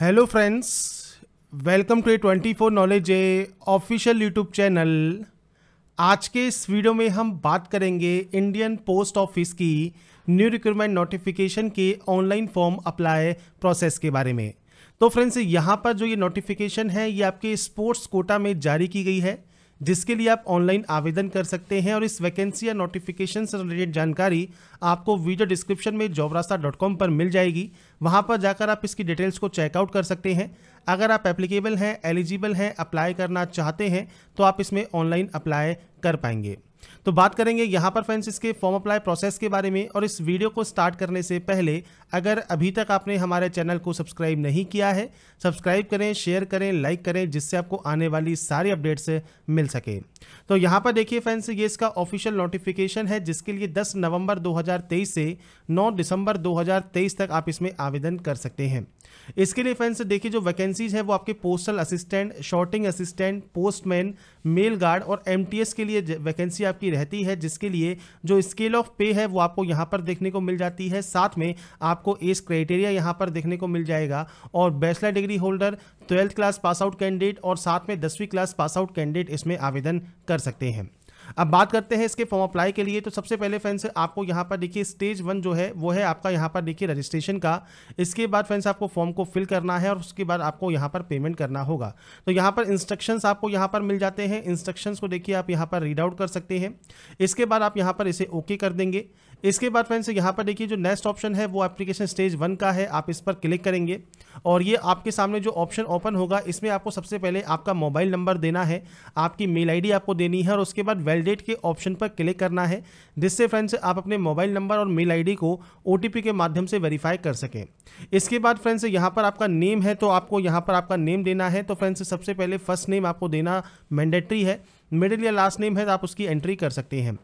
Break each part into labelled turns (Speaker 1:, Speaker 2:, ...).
Speaker 1: hello friends welcome to A twenty four knowledge A official YouTube channel आज के इस video में हम बात करेंगे इंडियन पोस्ट ऑफिस की न्यू रिक्रूटमेंट नोटिफिकेशन के ऑनलाइन फॉर्म अप्लाई प्रोसेस के बारे में तो फ्रेंड्स यहाँ पर जो ये नोटिफिकेशन है ये आपके स्पोर्ट्स कोटा में जारी की गई है जिसके लिए आप ऑनलाइन आवेदन कर सकते हैं और इस वैकेंसी या नोटिफिकेशन से रिलेटेड जानकारी आपको वीडियो डिस्क्रिप्शन में जॉबरास्ता डॉट कॉम पर मिल जाएगी वहाँ पर जाकर आप इसकी डिटेल्स को चेकआउट कर सकते हैं अगर आप एप्लीकेबल हैं एलिजिबल हैं अप्लाई करना चाहते हैं तो आप इसमें ऑनलाइन अप्लाई कर पाएंगे तो बात करेंगे यहाँ पर फ्रेंड्स इसके फॉर्म अप्लाई प्रोसेस के बारे में और इस वीडियो को स्टार्ट करने से पहले अगर अभी तक आपने हमारे चैनल को सब्सक्राइब नहीं किया है सब्सक्राइब करें शेयर करें लाइक करें जिससे आपको आने वाली सारी अपडेट्स मिल सके तो यहाँ पर देखिए फ्रेंड्स ये इसका ऑफिशियल नोटिफिकेशन है जिसके लिए दस नवंबर दो से नौ दिसंबर दो तक आप इसमें आवेदन कर सकते हैं इसके लिए फ्रेंड्स देखिए जो वैकेंसीज है वो आपके postal assistant sorting assistant postman mail guard और एम के लिए वैकेंसी आपकी रहती है जिसके लिए जो स्केल ऑफ पे है वो आपको यहाँ पर देखने को मिल जाती है साथ में आपको एज क्राइटेरिया यहाँ पर देखने को मिल जाएगा और bachelor degree holder twelfth class pass out candidate और साथ में दसवीं क्लास पास आउट कैंडिडेट इसमें आवेदन कर सकते हैं अब बात करते हैं इसके फॉर्म अप्लाई के लिए तो सबसे पहले फ्रेंड्स आपको यहाँ पर देखिए स्टेज वन जो है वो है आपका यहाँ पर देखिए रजिस्ट्रेशन का इसके बाद फ्रेंड्स आपको फॉर्म को फिल करना है और उसके बाद आपको यहाँ पर पेमेंट करना होगा तो यहाँ पर इंस्ट्रक्शन आपको यहाँ पर मिल जाते हैं इंस्ट्रक्शंस को देखिए आप यहाँ पर रीड आउट कर सकते हैं इसके बाद आप यहाँ पर इसे ओके कर देंगे इसके बाद फ्रेंड्स यहाँ पर देखिए जो नेक्स्ट ऑप्शन है वो एप्लीकेशन स्टेज वन का है आप इस पर क्लिक करेंगे और ये आपके सामने जो ऑप्शन ओपन होगा इसमें आपको सबसे पहले आपका मोबाइल नंबर देना है आपकी मेल आईडी आपको देनी है और उसके बाद वैलिडेट के ऑप्शन पर क्लिक करना है जिससे फ्रेंड्स आप अपने मोबाइल नंबर और मेल आईडी को ओ के माध्यम से वेरीफाई कर सकें इसके बाद फ्रेंड्स यहाँ पर आपका नेम है तो आपको यहाँ पर आपका नेम देना है तो फ्रेंड्स सबसे पहले फर्स्ट नेम आपको देना मैंडेट्री है मिडिल या लास्ट नेम है तो आप उसकी एंट्री कर सकते हैं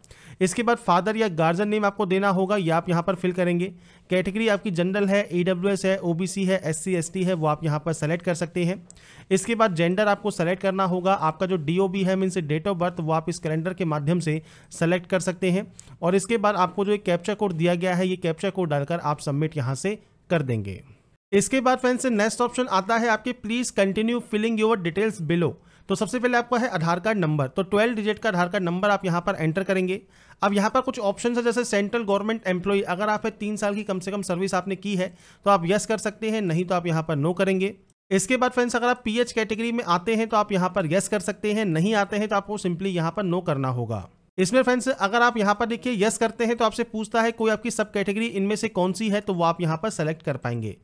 Speaker 1: इसके बाद फादर या गार्जियन नेम आपको देना होगा या आप यहाँ पर फिल करेंगे कैटेगरी आपकी जनरल है ई है ओ है एस सी है वो आप यहाँ पर सेलेक्ट कर सकते हैं इसके बाद जेंडर आपको सेलेक्ट करना होगा आपका जो डी है मीनस डेट ऑफ बर्थ वो आप इस कैलेंडर के माध्यम से सेलेक्ट कर सकते हैं और इसके बाद आपको जो एक कैप्चा कोड दिया गया है ये कैप्चा कोड डालकर आप सबमिट यहाँ से कर देंगे इसके बाद फ्रेंड्स नेक्स्ट ऑप्शन आता है आपके please continue filling your details below तो सबसे पहले आपको है आधार कार्ड नंबर तो ट्वेल्व डिजिट का आधार कार्ड नंबर आप यहाँ पर एंटर करेंगे अब यहाँ पर कुछ ऑप्शन है जैसे सेंट्रल गवर्नमेंट एम्प्लॉई अगर आप है तीन साल की कम से कम सर्विस आपने की है तो आप यस कर सकते हैं नहीं तो आप यहाँ पर नो करेंगे इसके बाद फ्रेंड्स अगर आप पीएच कैटेगरी में आते हैं तो आप यहाँ पर यस कर सकते हैं नहीं आते हैं तो आपको सिंपली यहाँ पर नो करना होगा इसमें फ्रेंड्स अगर आप यहाँ पर देखिए यस करते हैं तो आपसे पूछता है कोई आपकी सब कैटेगरी इनमें से कौन सी है तो वो आप यहाँ पर सेलेक्ट कर पाएंगे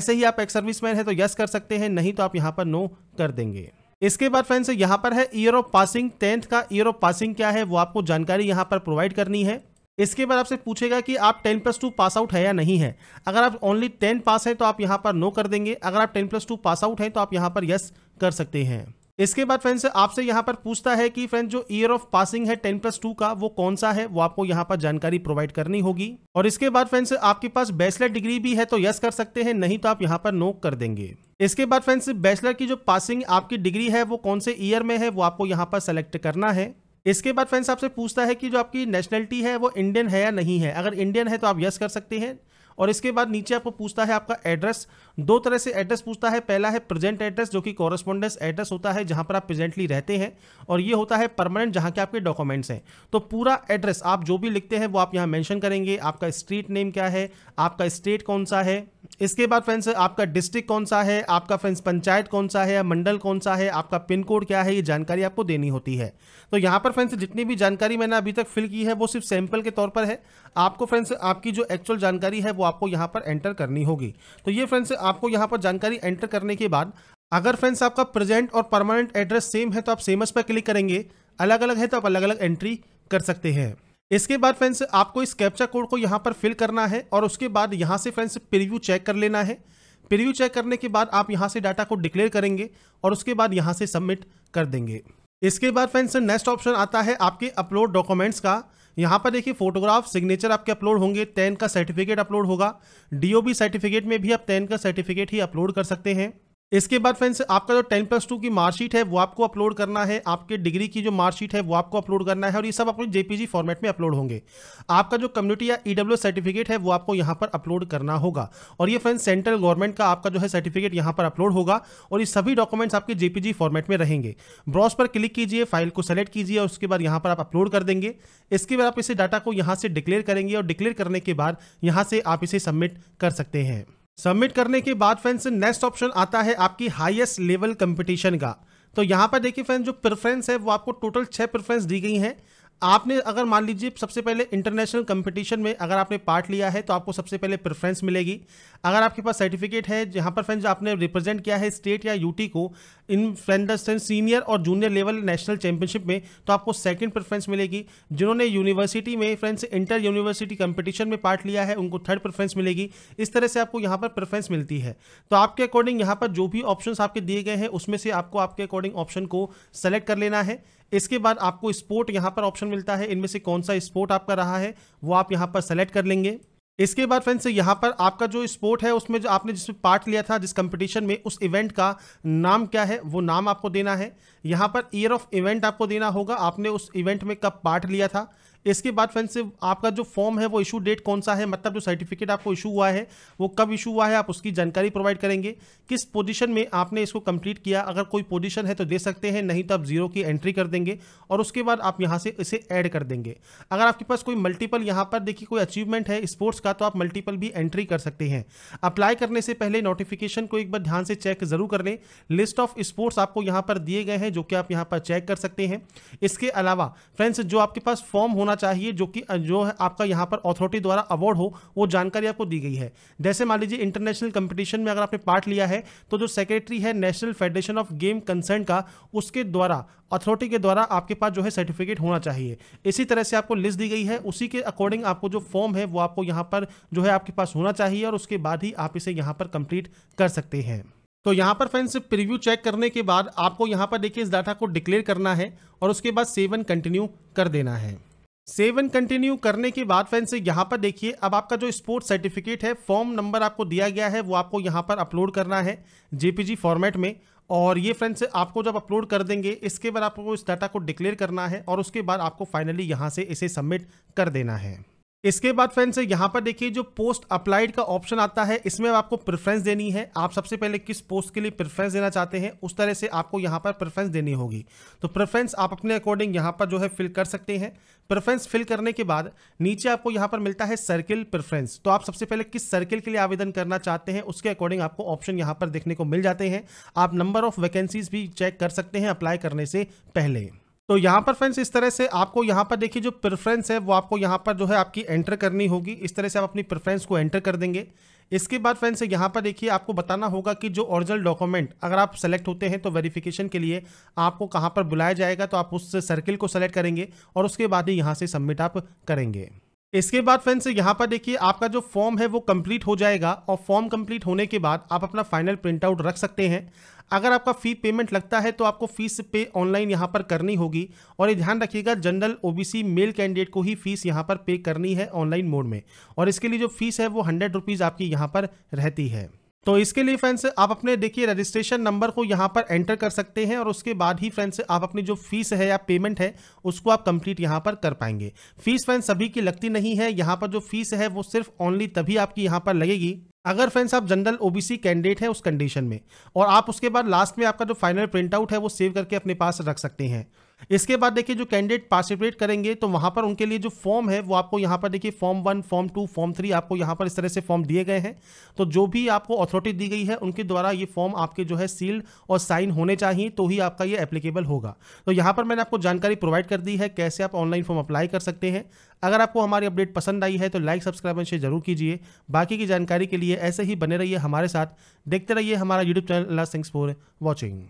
Speaker 1: ऐसे ही आप एक सर्विसमैन है तो यस कर सकते हैं नहीं तो आप यहाँ पर नो कर देंगे इसके बाद फ्रेंड्स यहाँ पर है ईयर ऑफ पासिंग टेंथ का ईयर ऑफ पासिंग क्या है वो आपको जानकारी यहाँ पर प्रोवाइड करनी है इसके बाद आपसे पूछेगा कि आप ten plus two pass out है या नहीं है अगर आप ओनली टेन पास हैं तो आप यहाँ पर नो कर देंगे अगर आप ten plus two pass out हैं तो आप यहाँ पर यस कर सकते हैं इसके बाद फ्रेंड्स आपसे यहाँ पर पूछता है कि फ्रेंड्स जो ईयर ऑफ पासिंग है टेन प्लस टू का वो कौन सा है वो आपको यहाँ पर जानकारी प्रोवाइड करनी होगी और इसके बाद फ्रेंड्स आपके पास बैचलर डिग्री भी है तो यस कर सकते हैं नहीं तो आप यहाँ पर नो कर देंगे इसके बाद फ्रेंड्स बैचलर की जो पासिंग आपकी डिग्री है वो कौन से ईयर में है वो आपको यहाँ पर सेलेक्ट करना है इसके बाद फ्रेंड्स आपसे पूछता है कि जो आपकी नेशनलिटी है वो इंडियन है या नहीं है अगर इंडियन है तो आप यस कर सकते हैं और इसके बाद नीचे आपको पूछता है आपका एड्रेस दो तरह से एड्रेस पूछता है पहला है प्रेजेंट एड्रेस जो कि कॉरेस्पॉन्डेंस एड्रेस होता है जहां पर आप प्रेजेंटली रहते हैं और ये होता है परमानेंट जहां के आपके डॉक्यूमेंट्स हैं तो पूरा एड्रेस आप जो भी लिखते हैं वो आप यहाँ मैंशन करेंगे आपका स्ट्रीट नेम क्या है आपका स्टेट कौन सा है इसके बाद फ्रेंड्स आपका डिस्ट्रिक्ट कौन सा है आपका फ्रेंड्स पंचायत कौन सा है मंडल कौन सा है आपका पिन कोड क्या है ये जानकारी आपको देनी होती है तो यहाँ पर फ्रेंड्स जितनी भी जानकारी मैंने अभी तक फिल की है वो सिर्फ सैंपल के तौर पर है आपको फ्रेंड्स आपकी जो एक्चुअल जानकारी है वो आपको यहाँ पर एंटर करनी होगी तो ये फ्रेंड्स आपको यहाँ पर जानकारी एंटर करने के बाद अगर फ्रेंड्स आपका प्रेजेंट और परमानेंट एड्रेस सेम है तो आप सेमस पर क्लिक करेंगे अलग अलग है तो आप अलग अलग एंट्री कर सकते हैं इसके बाद फ्रेंड्स आपको इस कैप्चा कोड को यहाँ पर फिल करना है और उसके बाद यहाँ से फ्रेंड्स प्रिव्यू चेक कर लेना है प्रिव्यू चेक करने के बाद आप यहाँ से डाटा को डिक्लेयर करेंगे और उसके बाद यहाँ से सबमिट कर देंगे इसके बाद फ्रेंड्स नेक्स्ट ऑप्शन आता है आपके अपलोड डॉक्यूमेंट्स का यहाँ पर देखिए फोटोग्राफ सिग्नेचर आपके अपलोड होंगे टेन का सर्टिफिकेट अपलोड होगा डीओबी सर्टिफिकेट में भी आप टेन का सर्टिफिकेट ही अपलोड कर सकते हैं इसके बाद फ्रेंड्स आपका जो टेन प्लस टू की मार्कशीट है वो आपको अपलोड करना है आपके डिग्री की जो मार्कशीट है वो आपको अपलोड करना है और ये सब अपने जेपीजी फॉर्मेट में अपलोड होंगे आपका जो कम्युनिटी या ईडब्ल्यू e सर्टिफिकेट है वो आपको यहाँ पर अपलोड करना होगा और ये फ्रेंड्स सेंट्रल गवर्नमेंट का आपका जो है सर्टिफिकेट यहाँ पर अपलोड होगा और ये सभी डॉक्यूमेंट्स आपके जेपीजी फॉर्मेट में रहेंगे ब्रॉस पर क्लिक कीजिए फाइल को सेलेक्ट कीजिए और उसके बाद यहाँ पर आप अपलोड कर देंगे इसके बाद आप इसे डाटा को यहाँ से डिक्लेयर करेंगे और डिक्लेयर करने के बाद यहाँ से आप इसे सबमिट कर सकते हैं सबमिट करने के बाद फ्रेंड्स नेक्स्ट ऑप्शन आता है आपकी हाईएस्ट लेवल कंपटीशन का तो यहाँ पर देखिए फ्रेंड्स जो प्रेफरेंस है वो आपको टोटल छः प्रेफरेंस दी गई हैं आपने अगर मान लीजिए सबसे पहले इंटरनेशनल कंपटीशन में अगर आपने पार्ट लिया है तो आपको सबसे पहले प्रेफरेंस मिलेगी अगर आपके पास सर्टिफिकेट है जहाँ पर फ्रेंड्स आपने रिप्रेजेंट किया है स्टेट या यूटी को इन फ्रेंड सीनियर और जूनियर लेवल नेशनल चैंपियनशिप में तो आपको सेकंड प्रेफरेंस मिलेगी जिन्होंने यूनिवर्सिटी में फ्रेंड्स इंटर यूनिवर्सिटी कंपटीशन में पार्ट लिया है उनको थर्ड प्रेफरेंस मिलेगी इस तरह से आपको यहाँ पर प्रेफरेंस मिलती है तो आपके अकॉर्डिंग यहाँ पर जो भी ऑप्शन आपके दिए गए हैं उसमें से आपको आपके अकॉर्डिंग ऑप्शन को सेलेक्ट कर लेना है इसके बाद आपको स्पोर्ट यहाँ पर ऑप्शन मिलता है इनमें से कौन सा स्पोर्ट आपका रहा है वो आप यहाँ पर सेलेक्ट कर लेंगे इसके बाद फ्रेंड्स यहाँ पर आपका जो स्पोर्ट है उसमें जो आपने जिसमें पार्ट लिया था जिस कंपटीशन में उस इवेंट का नाम क्या है वो नाम आपको देना है यहाँ पर ईयर ऑफ इवेंट आपको देना होगा आपने उस इवेंट में कब पार्ट लिया था इसके बाद फ्रेंड्स आपका जो फॉर्म है वो इशू डेट कौन सा है मतलब जो सर्टिफिकेट आपको इशू हुआ है वो कब इशू हुआ है आप उसकी जानकारी प्रोवाइड करेंगे किस पोजीशन में आपने इसको कंप्लीट किया अगर कोई पोजीशन है तो दे सकते हैं नहीं तो आप जीरो की एंट्री कर देंगे और उसके बाद आप यहाँ से इसे ऐड कर देंगे अगर आपके पास कोई मल्टीपल यहाँ पर देखिए कोई अचीवमेंट है स्पोर्ट्स का तो आप मल्टीपल भी एंट्री कर सकते हैं अप्लाई करने से पहले नोटिफिकेशन को एक बार ध्यान से चेक जरूर कर लें लिस्ट ऑफ स्पोर्ट्स आपको यहाँ पर दिए गए हैं जो कि आप यहाँ पर चेक कर सकते हैं इसके अलावा फ्रेंड्स जो आपके पास फॉर्म होना होना चाहिए जो कि जो है आपका यहाँ पर अथॉरिटी द्वारा अवार्ड हो वो जानकारी आपको दी गई है जैसे मान लीजिए इंटरनेशनल कंपटीशन में अगर आपने पार्ट लिया है तो जो सेक्रेटरी है national federation of game concern का उसके द्वारा अथॉरिटी के द्वारा आपके पास जो है सर्टिफिकेट होना चाहिए इसी तरह से आपको लिस्ट दी गई है उसी के अकॉर्डिंग आपको जो फॉर्म है वो आपको यहाँ पर जो है आपके पास होना चाहिए और उसके बाद ही आप इसे यहाँ पर कंप्लीट कर सकते हैं तो यहाँ पर फ्रेंड्स प्रीव्यू चेक करने के बाद आपको यहाँ पर देखिए इस डाटा को डिक्लेयर करना है और उसके बाद सेवन कंटिन्यू कर देना है सेव एंड कंटिन्यू करने के बाद फ्रेंड्स यहाँ पर देखिए अब आपका जो स्पोर्ट सर्टिफिकेट है फॉर्म नंबर आपको दिया गया है वो आपको यहाँ पर अपलोड करना है जेपीजी फॉर्मेट में और ये फ्रेंड्स आपको जब अपलोड कर देंगे इसके बाद आपको इस डाटा को डिक्लेयर करना है और उसके बाद आपको फाइनली यहाँ से इसे सबमिट कर देना है इसके बाद फ्रेंड्स यहाँ पर देखिए जो पोस्ट अप्लाइड का ऑप्शन आता है इसमें आपको प्रेफरेंस देनी है आप सबसे पहले किस पोस्ट के लिए प्रेफरेंस देना चाहते हैं उस तरह से आपको यहाँ पर प्रेफरेंस देनी होगी तो प्रेफरेंस आप अपने अकॉर्डिंग यहाँ पर जो है फिल कर सकते हैं प्रेफरेंस फिल करने के बाद नीचे आपको यहाँ पर मिलता है सर्किल प्रेफरेंस तो आप सबसे पहले किस सर्किल के लिए आवेदन करना चाहते हैं उसके अकॉर्डिंग आपको ऑप्शन यहाँ पर देखने को मिल जाते हैं आप नंबर ऑफ वैकेंसीज भी चेक कर सकते हैं अप्लाई करने से पहले तो यहाँ पर फ्रेंड्स इस तरह से आपको यहाँ पर देखिए जो प्रेफरेंस है वो आपको यहाँ पर जो है आपकी एंटर करनी होगी इस तरह से आप अपनी प्रेफरेंस को एंटर कर देंगे इसके बाद फ्रेंड्स यहाँ पर देखिए आपको बताना होगा कि जो ओरिजिनल डॉक्यूमेंट अगर आप सेलेक्ट होते हैं तो वेरिफिकेशन के लिए आपको कहाँ पर बुलाया जाएगा तो आप उस सर्किल को सेलेक्ट करेंगे और उसके बाद ही यहाँ से सबमिट आप करेंगे इसके बाद फ्रेंड्स यहाँ पर देखिए आपका जो फॉर्म है वो कंप्लीट हो जाएगा और फॉर्म कंप्लीट होने के बाद आप अपना फाइनल प्रिंटआउट रख सकते हैं अगर आपका फ़ी पेमेंट लगता है तो आपको फ़ीस पे ऑनलाइन यहाँ पर करनी होगी और ये ध्यान रखिएगा जनरल ओबीसी मेल कैंडिडेट को ही फ़ीस यहाँ पर पे करनी है ऑनलाइन मोड में और इसके लिए जो फ़ीस है वो हंड्रेड रुपीज़ आपकी यहाँ पर रहती है तो इसके लिए फ्रेंड्स आप अपने देखिए रजिस्ट्रेशन नंबर को यहाँ पर एंटर कर सकते हैं और उसके बाद ही फ्रेंड्स आप अपनी जो फीस है या पेमेंट है उसको आप कंप्लीट यहाँ पर कर पाएंगे फीस फ्रेंड्स सभी की लगती नहीं है यहाँ पर जो फीस है वो सिर्फ ओनली तभी आपकी यहाँ पर लगेगी अगर फ्रेंड्स आप जनरल ओबीसी कैंडिडेट हैं उस कंडीशन में और आप उसके बाद लास्ट में आपका जो फाइनल प्रिंट आउट है वो सेव करके अपने पास रख सकते हैं इसके बाद देखिए जो कैंडिडेट पार्टिसिपेट करेंगे तो वहां पर उनके लिए जो फॉर्म है वो आपको यहाँ पर देखिए form one form two form three आपको यहाँ पर इस तरह से फॉर्म दिए गए हैं तो जो भी आपको अथॉरिटी दी गई है उनके द्वारा ये फॉर्म आपके जो है सील्ड और साइन होने चाहिए तो ही आपका ये एप्लीकेबल होगा तो यहाँ पर मैंने आपको जानकारी प्रोवाइड कर दी है कैसे आप ऑनलाइन फॉर्म अप्लाई कर सकते हैं अगर आपको हमारी अपडेट पसंद आई है तो लाइक सब्सक्राइब एंड शेयर जरूर कीजिए बाकी की जानकारी के लिए ऐसे ही बने रहिए हमारे साथ देखते रहिए हमारा YouTube channel sings for watching